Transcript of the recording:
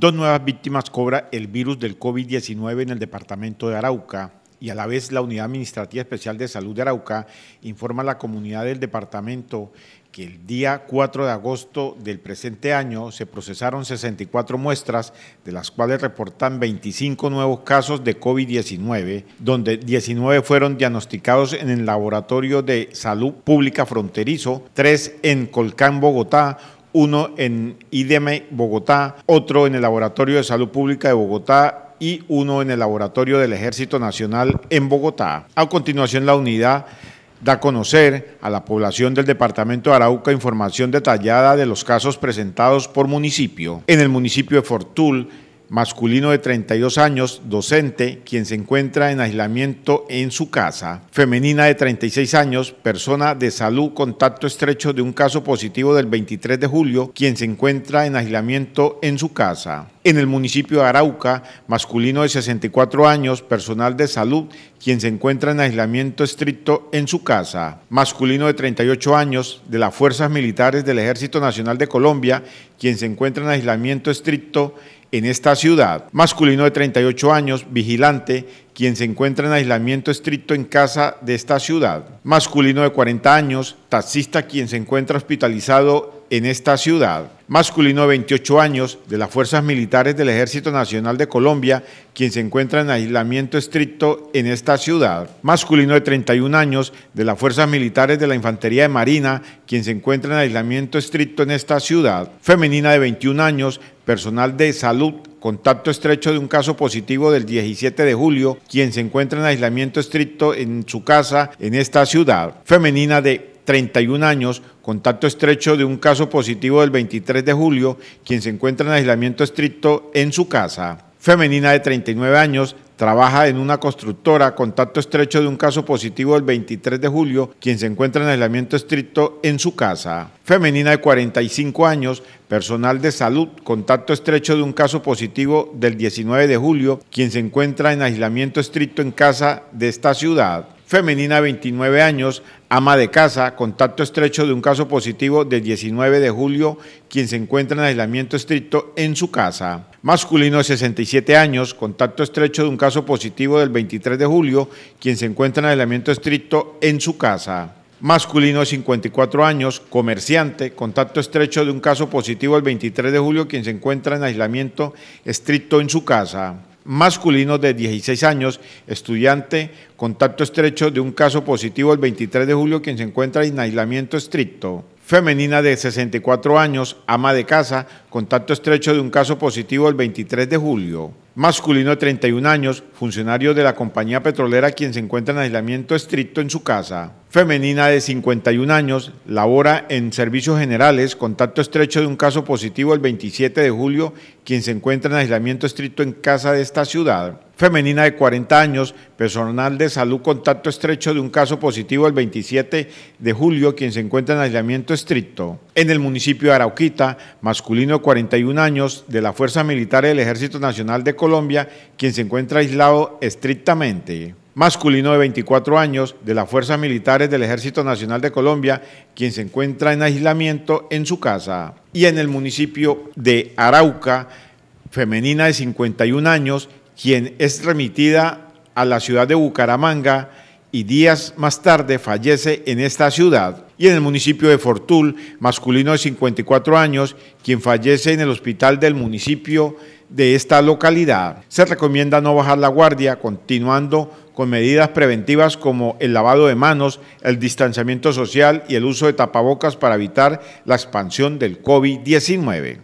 Dos nuevas víctimas cobra el virus del COVID-19 en el departamento de Arauca y a la vez la Unidad Administrativa Especial de Salud de Arauca informa a la comunidad del departamento que el día 4 de agosto del presente año se procesaron 64 muestras, de las cuales reportan 25 nuevos casos de COVID-19, donde 19 fueron diagnosticados en el Laboratorio de Salud Pública Fronterizo, 3 en Colcán, Bogotá, uno en idm Bogotá, otro en el Laboratorio de Salud Pública de Bogotá y uno en el Laboratorio del Ejército Nacional en Bogotá. A continuación, la unidad da a conocer a la población del departamento de Arauca información detallada de los casos presentados por municipio. En el municipio de Fortul, masculino de 32 años, docente, quien se encuentra en aislamiento en su casa, femenina de 36 años, persona de salud contacto estrecho de un caso positivo del 23 de julio, quien se encuentra en aislamiento en su casa. En el municipio de Arauca, masculino de 64 años, personal de salud, quien se encuentra en aislamiento estricto en su casa. Masculino de 38 años, de las Fuerzas Militares del Ejército Nacional de Colombia, quien se encuentra en aislamiento estricto en esta ciudad. Masculino de 38 años, vigilante, quien se encuentra en aislamiento estricto en casa de esta ciudad. Masculino de 40 años, taxista, quien se encuentra hospitalizado en esta ciudad. Masculino de 28 años, de las Fuerzas Militares del Ejército Nacional de Colombia, quien se encuentra en aislamiento estricto en esta ciudad. Masculino de 31 años, de las Fuerzas Militares de la Infantería de Marina, quien se encuentra en aislamiento estricto en esta ciudad. Femenina de 21 años, personal de salud contacto estrecho de un caso positivo del 17 de julio, quien se encuentra en aislamiento estricto en su casa en esta ciudad, femenina de 31 años, contacto estrecho de un caso positivo del 23 de julio, quien se encuentra en aislamiento estricto en su casa, femenina de 39 años, trabaja en una constructora, contacto estrecho de un caso positivo del 23 de julio, quien se encuentra en aislamiento estricto en su casa. Femenina de 45 años, personal de salud, contacto estrecho de un caso positivo del 19 de julio, quien se encuentra en aislamiento estricto en casa de esta ciudad femenina, 29 años, ama de casa, contacto estrecho de un caso positivo del 19 de julio, quien se encuentra en aislamiento estricto en su casa. Masculino, 67 años, contacto estrecho de un caso positivo del 23 de julio, quien se encuentra en aislamiento estricto en su casa masculino 54 años, comerciante, contacto estrecho de un caso positivo el 23 de julio, quien se encuentra en aislamiento estricto en su casa. Masculino de 16 años, estudiante, contacto estrecho de un caso positivo el 23 de julio, quien se encuentra en aislamiento estricto. Femenina de 64 años, ama de casa, contacto estrecho de un caso positivo el 23 de julio masculino de 31 años, funcionario de la compañía petrolera quien se encuentra en aislamiento estricto en su casa. Femenina de 51 años, labora en servicios generales, contacto estrecho de un caso positivo el 27 de julio, quien se encuentra en aislamiento estricto en casa de esta ciudad. Femenina de 40 años, personal de salud, contacto estrecho de un caso positivo el 27 de julio, quien se encuentra en aislamiento estricto. En el municipio de Arauquita, masculino de 41 años, de la Fuerza Militar del Ejército Nacional de Colombia, quien se encuentra aislado estrictamente. Masculino de 24 años, de las Fuerzas Militares del Ejército Nacional de Colombia, quien se encuentra en aislamiento en su casa. Y en el municipio de Arauca, femenina de 51 años, quien es remitida a la ciudad de Bucaramanga y días más tarde fallece en esta ciudad. Y en el municipio de Fortul, masculino de 54 años, quien fallece en el hospital del municipio de esta localidad. Se recomienda no bajar la guardia, continuando con medidas preventivas como el lavado de manos, el distanciamiento social y el uso de tapabocas para evitar la expansión del COVID-19.